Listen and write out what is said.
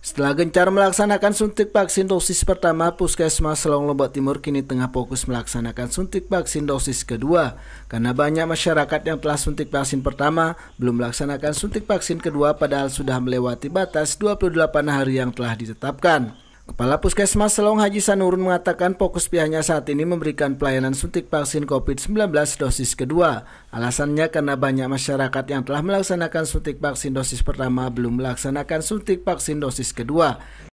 Setelah gencar melaksanakan suntik vaksin dosis pertama, Puskesmas Selong Lombok Timur kini tengah fokus melaksanakan suntik vaksin dosis kedua. Karena banyak masyarakat yang telah suntik vaksin pertama, belum melaksanakan suntik vaksin kedua padahal sudah melewati batas 28 hari yang telah ditetapkan. Kepala Puskesmas Selong Haji Sanurun mengatakan fokus pihaknya saat ini memberikan pelayanan suntik vaksin COVID-19 dosis kedua. Alasannya karena banyak masyarakat yang telah melaksanakan suntik vaksin dosis pertama belum melaksanakan suntik vaksin dosis kedua.